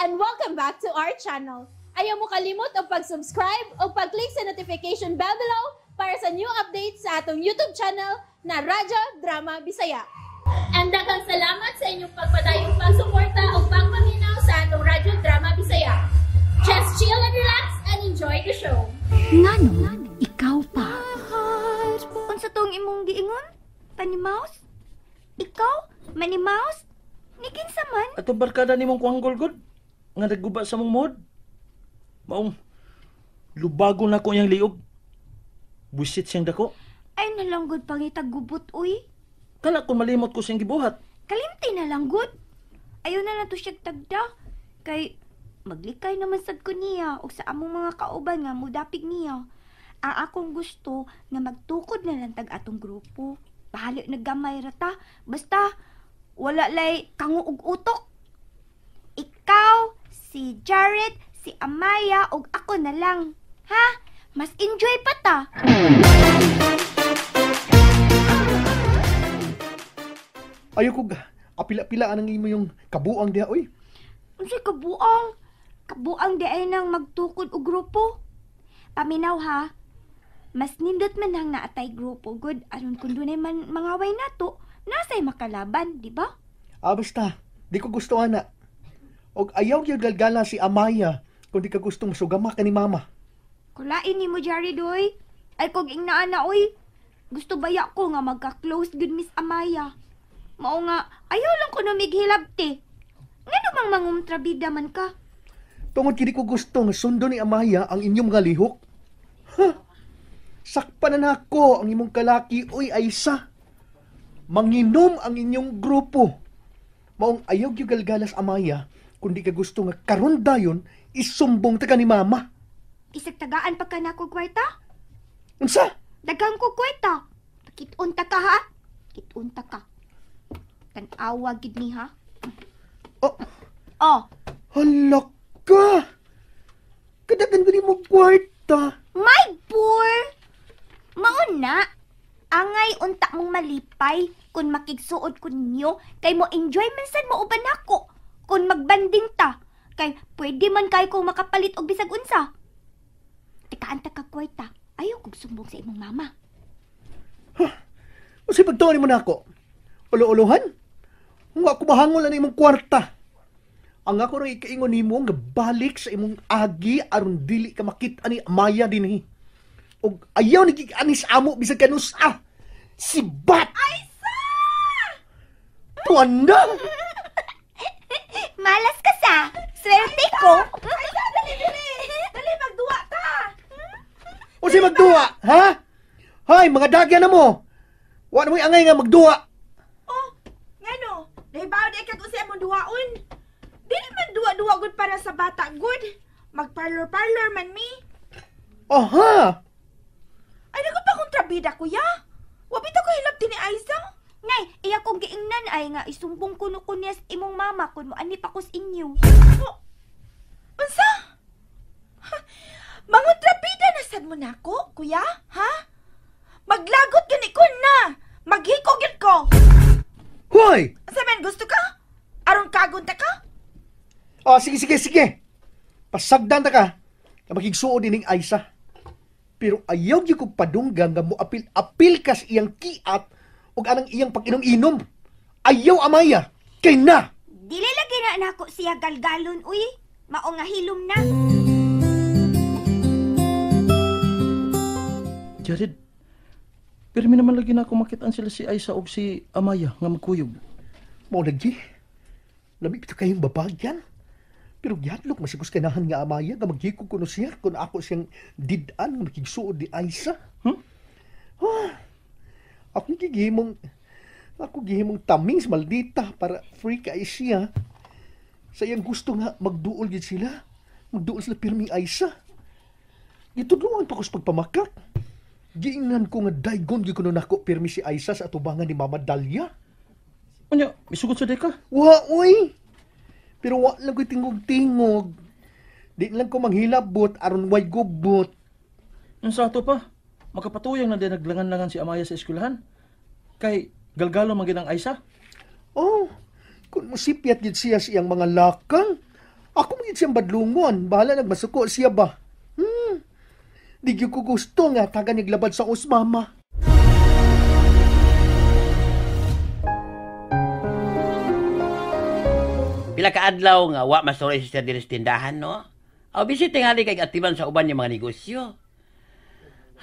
and welcome back to our channel. Ayaw mo kalimot o pag-subscribe o pag-click sa notification bell below para sa new updates sa atong YouTube channel na Raja Drama Bisaya. And daghang salamat sa inyong pagpadayong pagsuporta o pagpaminaw sa atong Radyo Drama Bisaya. Just chill and relax and enjoy the show. Nga no, ikaw pa. Unsa tong imong giingon? Mouse? Ikaw? Manimaus? Nikinsa man? Atong barkada ni mong kuhang gulgod? nga nagguba sa mong mod. Maong, lubago na ko niyang liog. Busit siyang dako. Ay, nalanggod pangitag gubot, uy. Kala kung malimot ko siyang gibuhat. Kalimti na lang, good. Ayaw na na to siya tagda. Kay, maglikay naman sad ko niya o sa among mga kauban nga mudapig niya. Ang akong gusto na magtukod na lang tag atong grupo. Bahalo naggamay rata. Basta, wala lay kanguog utok. Ikaw, si Jared, si Amaya ug ako na lang. Ha? Mas enjoy pa ta. Ayoko ga. Apila-pilaan ang imo yung kabuang diha, oy. Unsa kabuang? Kabuang di nang magtukod og grupo. Paminaw ha. Mas nindot man ang naatay grupo good aron kun dunay man mangaway nato, nasay makalaban, di ba? Ah basta, di ko gusto ana og ayaw gyud galgala si Amaya kundi di ka gustong masugama ka ni mama. Kulain ni mo, Jared, oy. Ay kog ingnaan na, oy. Gusto ba ya ko nga magka-close good Miss Amaya? Mao nga, ayaw lang ko namighilab te. Nga namang mangumtrabida man ka. Tungod kini ko gusto nga sundo ni Amaya ang inyong mga lihok. Ha? Huh? Sakpanan ako ang imong kalaki, oy Aisa. Manginom ang inyong grupo. Maong ayaw yung galgalas Amaya, kundi ka gusto nga karon dayon isumbong ta ni mama. Kisag tagaan pagka na ko kwarta? Unsa? Daghang ko kwarta. Pakitun ka ha? Kitun ta ka. Tanawa gid ni ha. Oh. Oh. Hala ka. Kadagan ko ni mo kwarta. My poor. Mauna. Angay unta mong malipay kun makigsuod ko ninyo kay mo enjoy man sad mo uban ako kun magbanding ta, kay pwede man kay ko makapalit og bisag unsa. Tikaan ta kagway ta, ayaw kong sumbong sa imong mama. Huh, Masi pagtuon mo na ako. Ulo-ulohan? Nga ko bahangol na imong kwarta. Ang ako rin ikaingon ni mo, nga balik sa imong agi aron dili ka makita ni Amaya din eh. O ayaw nagiganis amo bisag kanus ah. Si Bat! Ay, sa! Tuwanda! malas ka sa. Swerte ko. Ay, sa, dali, dali. magduwa ta. O si magduwa, ha? Hoy, mga dagya na mo. Wa mo angay nga magduwa. Oh, ngano? Nahibaw na ikag usay mo duwaon. Dili man duwa-duwa gud para sa bata good. Magparlor-parlor man mi. Oha! Ano ko pa kong trabida, kuya? Wabita ko hilap din ni Aiza. Nay, iya kong giingnan ay nga isumbong ko no kunyas imong mama kun mo ani pa ko inyo. Oh, unsa? Mangutrapida na sad mo nako, kuya? Ha? Maglagot gani ko na. Maghiko gyud ko. Hoy! Unsa man gusto ka? Aron kagunta ka? Oh, sige sige sige. Pasagdan ta ka. Ka makigsuod dining Aisa. Pero ayaw gyud kog padunggang nga mo apil apil kas iyang kiat ug anang iyang pag-inom-inom. Ayaw amaya, kay na. Dili lagi na nako siya galgalon uy, mao nga hilom na. Jared, pirmi naman lagi na ako makitaan sila si Aisa og si Amaya nga magkuyog. Mao nagji. Labi pito kayong babag yan. Pero gyatlok, masigus kanahan nga amaya nga magkikog kuno siya kung ako siyang didan nga makigsuod ni Aisa. Hmm? Huh? Ah. Ako gigimong ako gihimong tamings maldita para free ka siya. Sa iyang gusto nga magduol gid sila. Magduol sila pirmi Aisha. Gitudlungan pa ko sa pagpamakak. Giingnan ko nga daygon gyud kuno nako pirmi si Aisha sa atubangan ni Mama Dalia. Unya, misugod sa deka? Wa oy. Pero wa lang ko tingog-tingog. Di lang ko manghilabot aron way gubot. Ano sa ato pa? makapatuyang na din naglangan-langan si Amaya sa eskwelahan. Kay galgalo man ang Aisa. Oh, kung musipiat gid siya siyang mga lakang, ako mo siyang badlungon, bahala nagmasuko siya ba? Hmm, di ko gusto nga taga naglabad sa usmama. Pila ka adlaw nga wa masuloy siya diri sa tindahan no. Aw nga tingali kay atiman sa uban yung mga negosyo.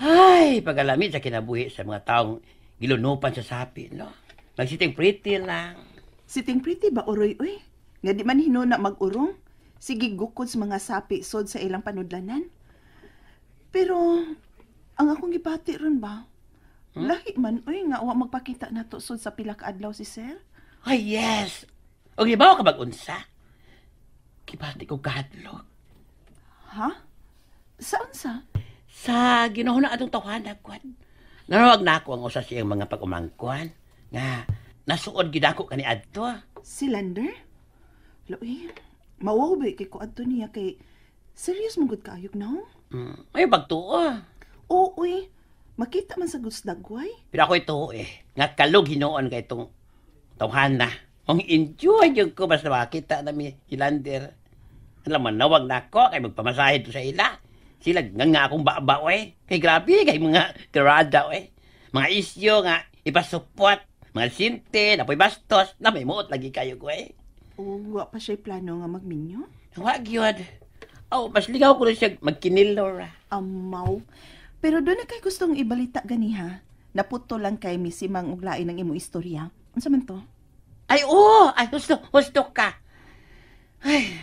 Ay, pagalami sa kinabuhi sa mga taong gilunupan sa sapi, no? Magsiting pretty lang. Siting pretty ba, uroy, uy? Nga di man hinuna mag-urong, sige gukod sa mga sapi sod sa ilang panudlanan. Pero, ang akong gibati ron ba? Hmm? Lahi man, uy, nga wa magpakita na to sod sa pilak adlaw si sir. Ay, oh, yes! O gibaw ka mag-unsa? Gibati ko gadlog. Ha? sa? Unsa? sa ginahon na atong tawanan kwan. Nanawag na ako ang usa siyang mga pagumangkwan nga nasuod gid ako kani adto. Si Lander? Loy, eh, mawawbe kay ko adto niya kay serious mo gud kaayog no? Mm, ay bagtuo. Oo, uy. Eh. Makita man sa gusdagway. Pero ako ito eh. Nga kalog hinoon kay itong tawhana. Ang enjoy yung ko basta makita na mi Hilander. Alam mo, nawag na ako kay magpamasahe to sa ila. Sila nga nga akong baba eh. Kay grabe kay mga karada eh. Mga isyo nga ipasupot. Mga sinte, napoy bastos, na may muot lagi kayo ko eh. Uwa pa siya plano nga magminyo? Wag yun. Oh, mas ligaw ko na siya magkinilor. Amaw. Pero doon na kay gustong ibalita gani ha. Naputo lang kay Mang uglain ng imo istorya. Ano sa man to? Ay, oo! Oh, ay, husto, husto ka. Ay,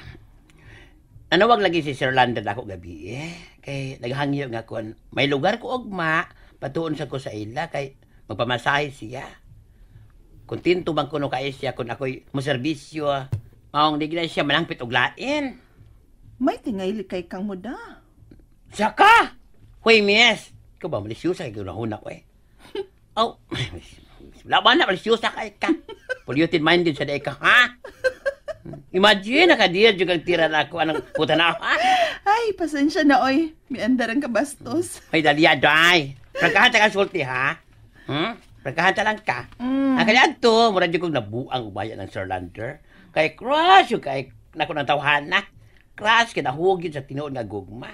ano wag lagi si Sir Landon ako gabi eh. Kay naghangyo nga kon, may lugar ko ogma, patuon sa ko sa ila kay magpamasahe siya. Kontento bang kuno kay siya kun ako'y serbisyo Maong di siya malangpit og lain. May tingaili kay kang muda. Saka! Hoy, miss! Ikaw ba, malisyosa? Ikaw na ko eh. oh, laban na, malisyosa ka, ka. Polluted-minded sa day ka, ha? Imagine, nakadiya, ang tira na ako. Anong puta na Ay, pasensya na, oy. May andarang kabastos. Ay, daliya, ah, day. Pagkahanta ka, sulti, ha? Hmm? Pagkahanta lang ka. Mm. Ang ah, kanyang to, mura dyan kong nabuang bayan ng Sir Lander. Kay crush, yung kay nako ng tawhan na. Crush, kinahugin sa tinuod nga gugma.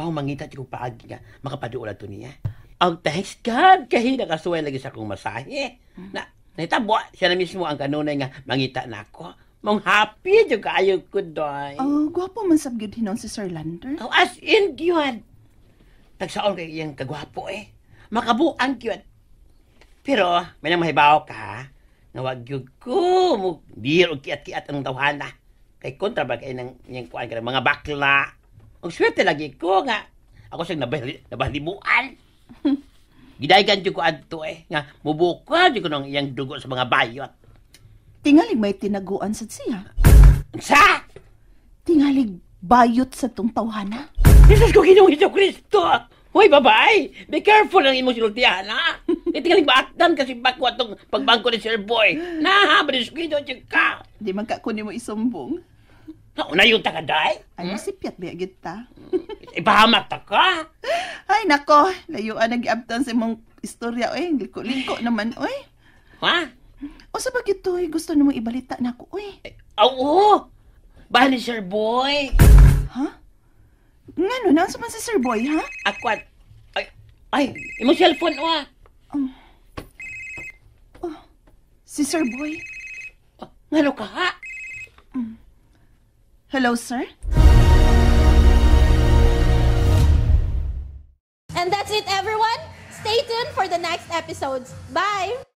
Mahumangita ko paagi nga, makapaduulan to niya. Ang thanks God, kahi nakasuway lagi sa akong masahe. Mm. Na, naitabo, siya na mismo ang kanunay nga mangita na ako Mong happy jud kaayo ko doy. Oh, gwapo man sab gyud hinon si Sir Lander. Oh, as in gyud. Tagsaon kay iyang kagwapo eh. Makabuang gyud. Pero may nang mahibaw ka nga wag gyud ko mo dir og kiat-kiat ang tawhana. Kay kontra ba kay nang iyang kuan kay mga bakla. Ang swerte lagi ko nga ako siyang nabahli, nabahlibuan. Gidaygan jud ko adto eh nga mubuka jud ko nang iyang dugo sa mga bayot. Tingalig may tinaguan sa siya. Sa? Tingalig bayot sa tong tawhana. Jesus ko ginong Heso Kristo! Hoy, babae! Be careful ang imong sinultihan, ha? Itingaling baatan kasi bakwa tong pagbangko ni Sir Boy. Na, ha? Bariskido, tsaka! Di man ka kunin mo isumbong. Nauna yung tagaday? Ano hmm? si Piat Begit ta? Ipahamak ta ka? Ay, nako. Layuan nag-abtan sa imong istorya, oy. Lingko-lingko naman, oy. Ha? O sa bagay to, eh, gusto nimo ibalita na ako, uy. Eh. Eh, oo! Bali, Sir Boy! Ha? Nga no, nasa man si Sir Boy, ha? Ako Ay, ay, imo cellphone, wa! Um, oh, si Sir Boy? Oh, Ngano ka, ha? Um, hello, sir? And that's it, everyone! Stay tuned for the next episodes. Bye!